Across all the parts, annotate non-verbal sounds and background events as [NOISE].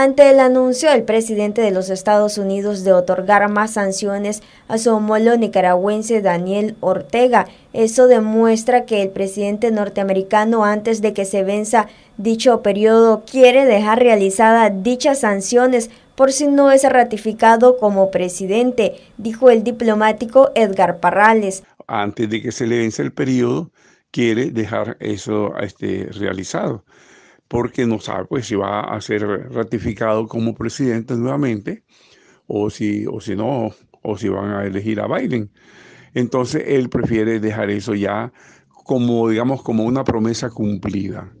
Ante el anuncio del presidente de los Estados Unidos de otorgar más sanciones a su homólogo nicaragüense Daniel Ortega, eso demuestra que el presidente norteamericano antes de que se venza dicho periodo quiere dejar realizadas dichas sanciones por si no es ratificado como presidente, dijo el diplomático Edgar Parrales. Antes de que se le vence el periodo, quiere dejar eso este, realizado porque no sabe pues, si va a ser ratificado como presidente nuevamente o si, o si no, o si van a elegir a Biden. Entonces él prefiere dejar eso ya como, digamos, como una promesa cumplida.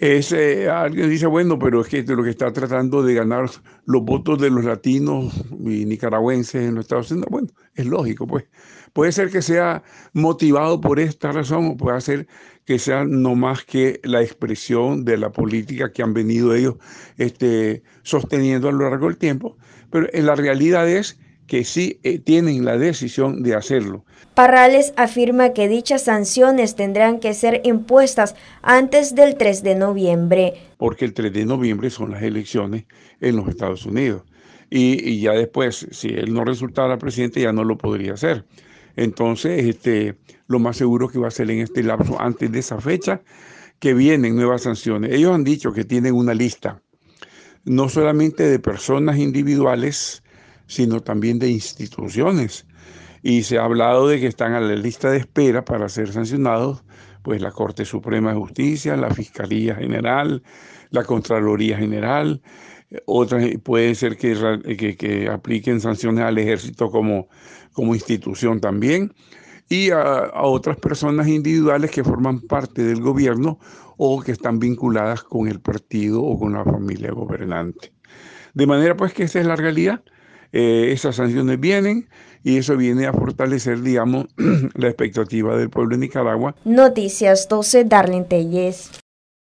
Es, eh, alguien dice, bueno, pero es que lo que está tratando de ganar los votos de los latinos y nicaragüenses en los Estados Unidos, bueno, es lógico, pues. Puede ser que sea motivado por esta razón o puede ser que sea no más que la expresión de la política que han venido ellos este, sosteniendo a lo largo del tiempo, pero la realidad es que sí eh, tienen la decisión de hacerlo. Parrales afirma que dichas sanciones tendrán que ser impuestas antes del 3 de noviembre. Porque el 3 de noviembre son las elecciones en los Estados Unidos y, ya después, si él no resultara presidente, ya no lo podría hacer. Entonces, este, lo más seguro que va a ser en este lapso, antes de esa fecha, que vienen nuevas sanciones. Ellos han dicho que tienen una lista, no solamente de personas individuales, sino también de instituciones. Y se ha hablado de que están a la lista de espera para ser sancionados, pues la Corte Suprema de Justicia, la Fiscalía General, la Contraloría General, otras pueden ser que, que, apliquen sanciones al ejército como, como institución también, y a, otras personas individuales que forman parte del gobierno o que están vinculadas con el partido o con la familia gobernante. De manera pues que esta es la realidad. Eh, esas sanciones vienen y eso viene a fortalecer, digamos, [CLEARS THROAT] la expectativa del pueblo de Nicaragua. Noticias 12, Darlene Telles.